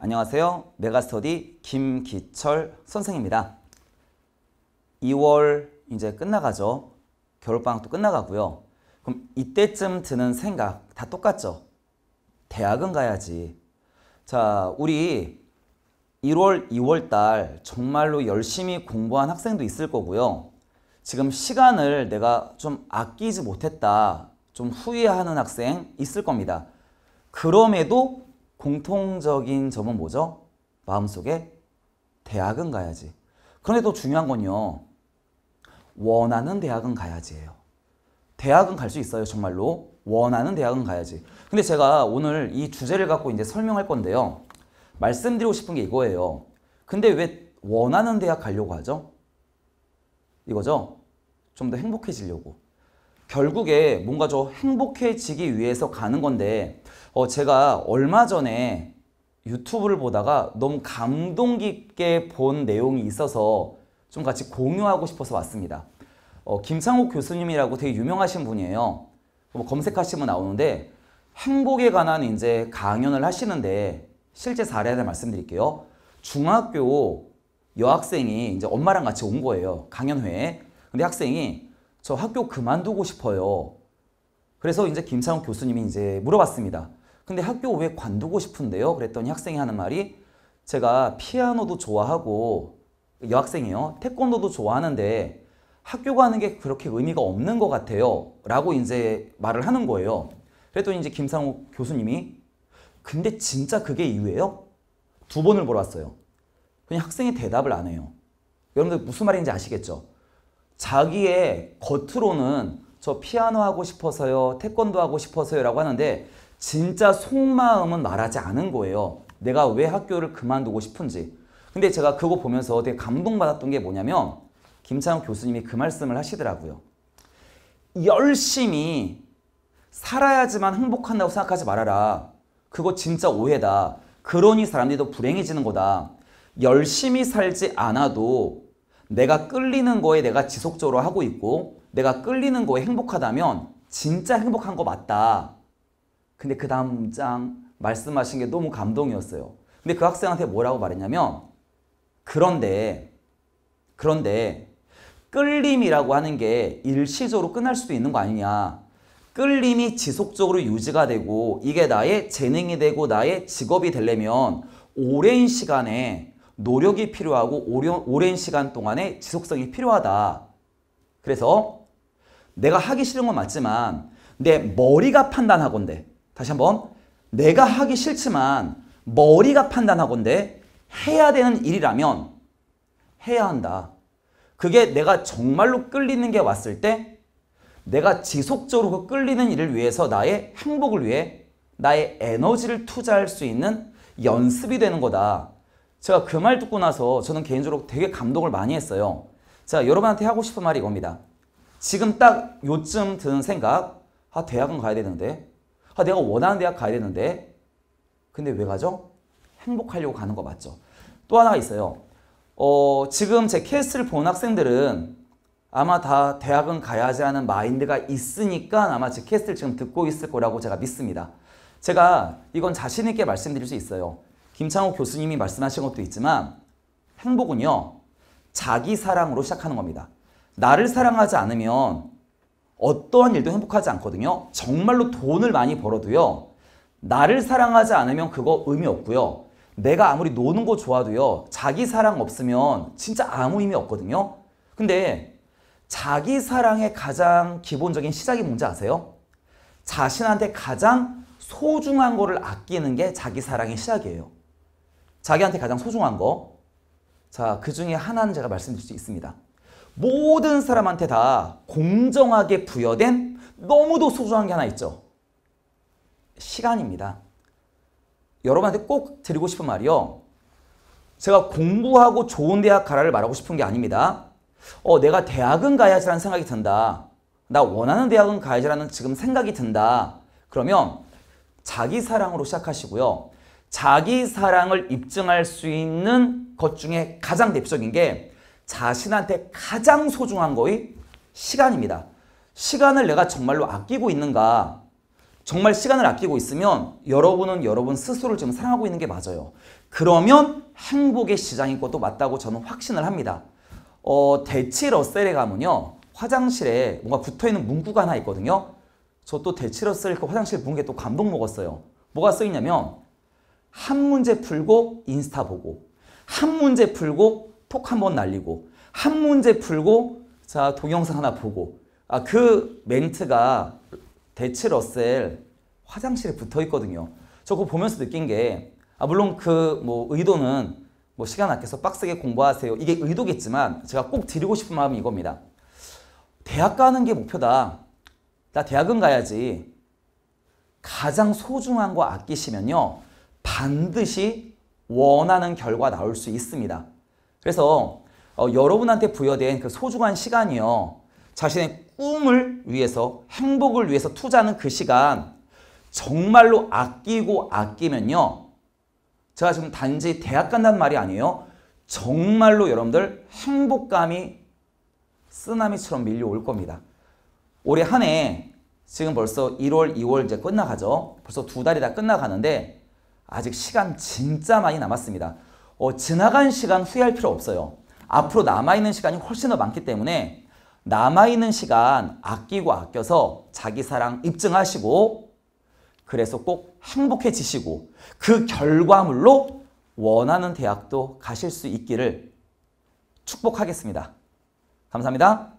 안녕하세요. 메가스터디 김기철 선생입니다. 2월 이제 끝나가죠. 겨울방학도 끝나가고요. 그럼 이때쯤 드는 생각 다 똑같죠? 대학은 가야지. 자, 우리 1월, 2월 달 정말로 열심히 공부한 학생도 있을 거고요. 지금 시간을 내가 좀 아끼지 못했다. 좀 후회하는 학생 있을 겁니다. 그럼에도 공통적인 점은 뭐죠? 마음속에 대학은 가야지. 그런데 또 중요한 건요. 원하는 대학은 가야지예요. 대학은 갈 수 있어요, 정말로. 원하는 대학은 가야지. 근데 제가 오늘 이 주제를 갖고 이제 설명할 건데요. 말씀드리고 싶은 게 이거예요. 근데 왜 원하는 대학 가려고 하죠? 이거죠? 좀 더 행복해지려고. 결국에 뭔가 저 행복해지기 위해서 가는 건데 어, 제가 얼마 전에 유튜브를 보다가 너무 감동 깊게 본 내용이 있어서 좀 같이 공유하고 싶어서 왔습니다. 어, 김창욱 교수님이라고 되게 유명하신 분이에요. 뭐 검색하시면 나오는데 행복에 관한 이제 강연을 하시는데 실제 사례를 말씀드릴게요. 중학교 여학생이 이제 엄마랑 같이 온 거예요. 강연회에. 근데 학생이 저 학교 그만두고 싶어요. 그래서 이제 김창욱 교수님이 이제 물어봤습니다. 근데 학교 왜 관두고 싶은데요? 그랬더니 학생이 하는 말이 제가 피아노도 좋아하고 여학생이요. 에 태권도도 좋아하는데 학교 가는 게 그렇게 의미가 없는 것 같아요. 라고 이제 말을 하는 거예요. 그랬더니 이제 김상욱 교수님이 근데 진짜 그게 이유예요? 두 번을 물어봤어요. 그냥 학생이 대답을 안 해요. 여러분들 무슨 말인지 아시겠죠? 자기의 겉으로는 저 피아노 하고 싶어서요, 태권도 하고 싶어서요 라고 하는데 진짜 속마음은 말하지 않은 거예요. 내가 왜 학교를 그만두고 싶은지. 근데 제가 그거 보면서 되게 감동받았던 게 뭐냐면 김창욱 교수님이 그 말씀을 하시더라고요. 열심히 살아야지만 행복한다고 생각하지 말아라. 그거 진짜 오해다. 그러니 사람들이 더 불행해지는 거다. 열심히 살지 않아도 내가 끌리는 거에 내가 지속적으로 하고 있고 내가 끌리는 거에 행복하다면 진짜 행복한 거 맞다. 근데 그 다음 장 말씀하신 게 너무 감동이었어요. 근데 그 학생한테 뭐라고 말했냐면 그런데 그런데 끌림이라고 하는 게 일시적으로 끝날 수도 있는 거 아니냐. 끌림이 지속적으로 유지가 되고 이게 나의 재능이 되고 나의 직업이 되려면 오랜 시간에 노력이 필요하고 오랜 시간 동안에 지속성이 필요하다. 그래서 내가 하기 싫은 건 맞지만 내 머리가 판단하건대 다시 한번 내가 하기 싫지만 머리가 판단하건데 해야 되는 일이라면 해야 한다. 그게 내가 정말로 끌리는 게 왔을 때 내가 지속적으로 끌리는 일을 위해서 나의 행복을 위해 나의 에너지를 투자할 수 있는 연습이 되는 거다. 제가 그 말 듣고 나서 저는 개인적으로 되게 감동을 많이 했어요. 자, 여러분한테 하고 싶은 말이 이겁니다. 지금 딱 요쯤 드는 생각, 아, 대학은 가야 되는데, 아, 내가 원하는 대학 가야 되는데 근데 왜 가죠? 행복하려고 가는 거 맞죠? 또 하나가 있어요. 어, 지금 제 케이스를 본 학생들은 아마 다 대학은 가야지 하는 마인드가 있으니까 아마 제 케이스를 지금 듣고 있을 거라고 제가 믿습니다. 제가 이건 자신 있게 말씀드릴 수 있어요. 김창호 교수님이 말씀하신 것도 있지만 행복은요. 자기 사랑으로 시작하는 겁니다. 나를 사랑하지 않으면 어떠한 일도 행복하지 않거든요. 정말로 돈을 많이 벌어도요. 나를 사랑하지 않으면 그거 의미 없고요. 내가 아무리 노는 거 좋아도요. 자기 사랑 없으면 진짜 아무 의미 없거든요. 근데 자기 사랑의 가장 기본적인 시작이 뭔지 아세요? 자신한테 가장 소중한 거를 아끼는 게 자기 사랑의 시작이에요. 자기한테 가장 소중한 거. 자, 그 중에 하나는 제가 말씀드릴 수 있습니다. 모든 사람한테 다 공정하게 부여된 너무도 소중한 게 하나 있죠. 시간입니다. 여러분한테 꼭 드리고 싶은 말이요. 제가 공부하고 좋은 대학 가라를 말하고 싶은 게 아닙니다. 어, 내가 대학은 가야지라는 생각이 든다. 나 원하는 대학은 가야지라는 지금 생각이 든다. 그러면 자기 사랑으로 시작하시고요. 자기 사랑을 입증할 수 있는 것 중에 가장 대표적인 게 자신한테 가장 소중한 거의 시간입니다. 시간을 내가 정말로 아끼고 있는가 정말 시간을 아끼고 있으면 여러분은 여러분 스스로를 지금 사랑하고 있는 게 맞아요. 그러면 행복의 시장인 것도 맞다고 저는 확신을 합니다. 어, 대치 러셀에 가면요. 화장실에 뭔가 붙어있는 문구가 하나 있거든요. 저 또 대치 러셀 그 화장실 본게또 감동 먹었어요. 뭐가 쓰이냐면 한 문제 풀고 인스타 보고 한 문제 풀고 톡한번 날리고 한 문제 풀고 자, 동영상 하나 보고. 아, 그 멘트가 대체 러셀 화장실에 붙어 있거든요. 저거 보면서 느낀 게, 아, 물론 그 뭐 의도는 뭐 시간 아껴서 빡세게 공부하세요. 이게 의도겠지만 제가 꼭 드리고 싶은 마음이 이겁니다. 대학 가는 게 목표다. 나 대학은 가야지. 가장 소중한 거 아끼시면요. 반드시 원하는 결과 나올 수 있습니다. 그래서 어, 여러분한테 부여된 그 소중한 시간이요. 자신의 꿈을 위해서 행복을 위해서 투자하는 그 시간 정말로 아끼고 아끼면요. 제가 지금 단지 대학 간다는 말이 아니에요. 정말로 여러분들 행복감이 쓰나미처럼 밀려올 겁니다. 올해 한해 지금 벌써 1월, 2월 이제 끝나가죠. 벌써 두 달이 다 끝나가는데 아직 시간 진짜 많이 남았습니다. 어, 지나간 시간 후회할 필요 없어요. 앞으로 남아있는 시간이 훨씬 더 많기 때문에 남아있는 시간 아끼고 아껴서 자기 사랑 입증하시고 그래서 꼭 행복해지시고 그 결과물로 원하는 대학도 가실 수 있기를 축복하겠습니다. 감사합니다.